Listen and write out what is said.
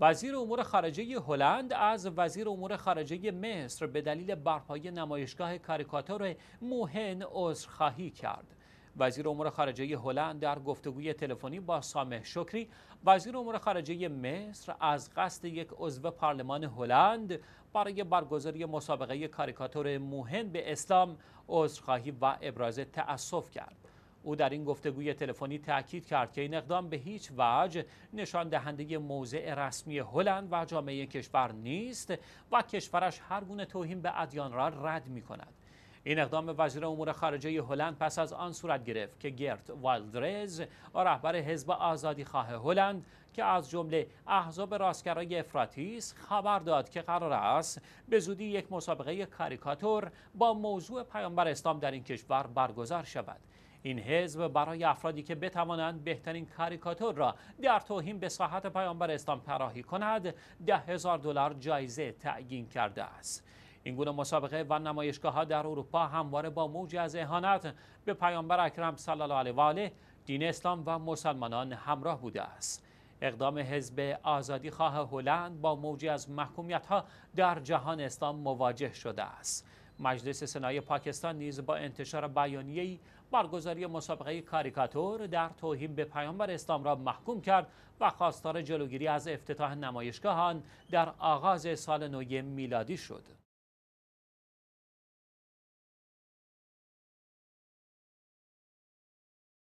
وزیر امور خارجه هلند از وزیر امور خارجه مصر به دلیل برپای نمایشگاه کاریکاتور موهن عذرخواهی کرد. وزیر امور خارجه هلند در گفتگوی تلفنی با سامح شکری وزیر امور خارجه مصر از قصد یک عضو پارلمان هلند برای برگزاری مسابقه کاریکاتور موهن به اسلام عذرخواهی و ابراز تأسف کرد او در این گفتگوی تلفنی تاکید کرد که این اقدام به هیچ وجه نشان دهنده موضع رسمی هلند و جامعه کشور نیست و کشورش هر گونه توهین به ادیان را رد می کند. این اقدام وزیر امور خارجه هلند پس از آن صورت گرفت که گرت والدرز رهبر حزب آزادیخواه هلند که از جمله احزاب راستگرای افراطی است خبر داد که قرار است به زودی یک مسابقه کاریکاتور با موضوع پیامبر اسلام در این کشور برگزار شود این حزب برای افرادی که بتوانند بهترین کاریکاتور را در توهین به صحت پیامبر اسلام پراهی کند ده هزار دلار جایزه تعیین کرده است این گونه مسابقه و نمایشگاه ها در اروپا همواره با موج از اهانت به پیامبر اکرم صلی الله علیه و آله دین اسلام و مسلمانان همراه بوده است اقدام حزب آزادی خواه هلند با موجی از محکومیت ها در جهان اسلام مواجه شده است مجلس سنای پاکستان نیز با انتشار بیانیه‌ای برگزاری مسابقه کاریکاتور در توهین به پیامبر اسلام را محکوم کرد و خواستار جلوگیری از افتتاح نمایشگاهان در آغاز سال نو میلادی شد